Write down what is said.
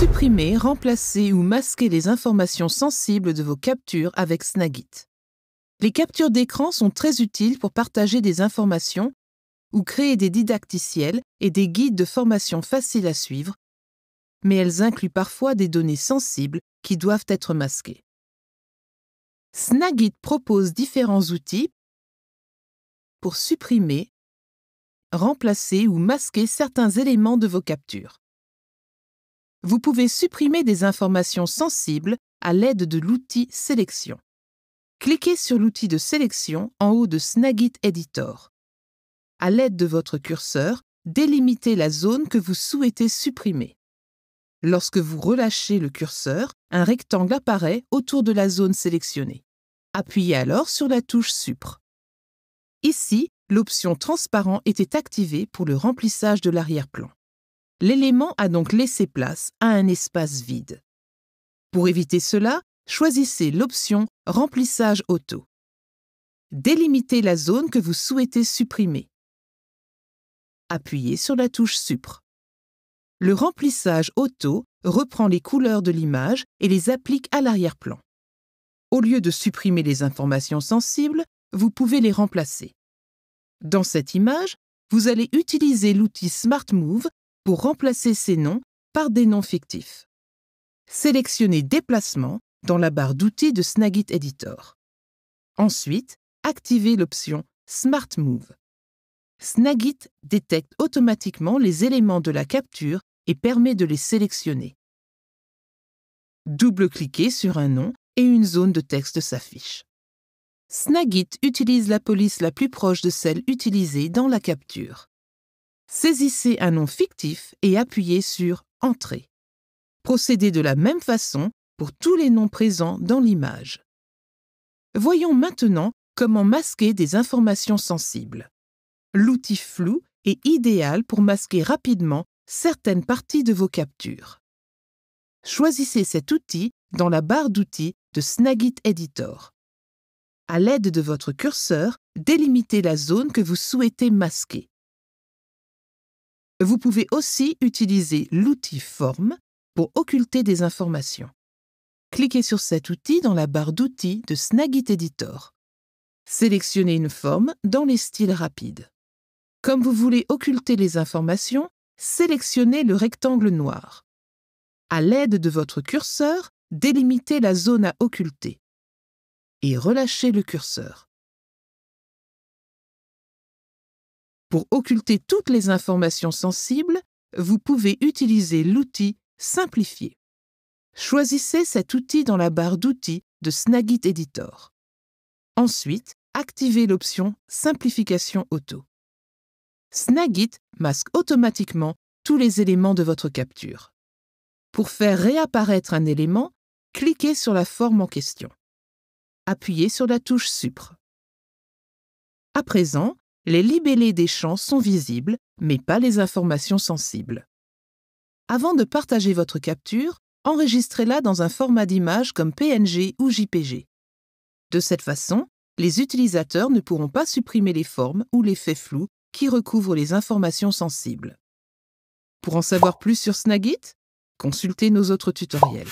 Supprimer, remplacer ou masquer les informations sensibles de vos captures avec Snagit. Les captures d'écran sont très utiles pour partager des informations ou créer des didacticiels et des guides de formation faciles à suivre, mais elles incluent parfois des données sensibles qui doivent être masquées. Snagit propose différents outils pour supprimer, remplacer ou masquer certains éléments de vos captures vous pouvez supprimer des informations sensibles à l'aide de l'outil Sélection. Cliquez sur l'outil de sélection en haut de Snagit Editor. À l'aide de votre curseur, délimitez la zone que vous souhaitez supprimer. Lorsque vous relâchez le curseur, un rectangle apparaît autour de la zone sélectionnée. Appuyez alors sur la touche Supre. Ici, l'option Transparent était activée pour le remplissage de l'arrière-plan l'élément a donc laissé place à un espace vide. Pour éviter cela, choisissez l'option Remplissage auto. Délimitez la zone que vous souhaitez supprimer. Appuyez sur la touche Supre. Le remplissage auto reprend les couleurs de l'image et les applique à l'arrière-plan. Au lieu de supprimer les informations sensibles, vous pouvez les remplacer. Dans cette image, vous allez utiliser l'outil Smart Move pour remplacer ces noms par des noms fictifs. Sélectionnez Déplacement dans la barre d'outils de Snagit Editor. Ensuite, activez l'option Smart Move. Snagit détecte automatiquement les éléments de la capture et permet de les sélectionner. Double-cliquez sur un nom et une zone de texte s'affiche. Snagit utilise la police la plus proche de celle utilisée dans la capture saisissez un nom fictif et appuyez sur Entrée. Procédez de la même façon pour tous les noms présents dans l'image. Voyons maintenant comment masquer des informations sensibles. L'outil flou est idéal pour masquer rapidement certaines parties de vos captures. Choisissez cet outil dans la barre d'outils de Snagit Editor. À l'aide de votre curseur, délimitez la zone que vous souhaitez masquer. Vous pouvez aussi utiliser l'outil Forme pour occulter des informations. Cliquez sur cet outil dans la barre d'outils de Snagit Editor. Sélectionnez une forme dans les styles rapides. Comme vous voulez occulter les informations, sélectionnez le rectangle noir. À l'aide de votre curseur, délimitez la zone à occulter et relâchez le curseur. Pour occulter toutes les informations sensibles, vous pouvez utiliser l'outil Simplifier. Choisissez cet outil dans la barre d'outils de Snagit Editor. Ensuite, activez l'option Simplification auto. Snagit masque automatiquement tous les éléments de votre capture. Pour faire réapparaître un élément, cliquez sur la forme en question. Appuyez sur la touche Supre. À présent, les libellés des champs sont visibles, mais pas les informations sensibles. Avant de partager votre capture, enregistrez-la dans un format d'image comme PNG ou JPG. De cette façon, les utilisateurs ne pourront pas supprimer les formes ou l'effet flou qui recouvrent les informations sensibles. Pour en savoir plus sur Snagit, consultez nos autres tutoriels.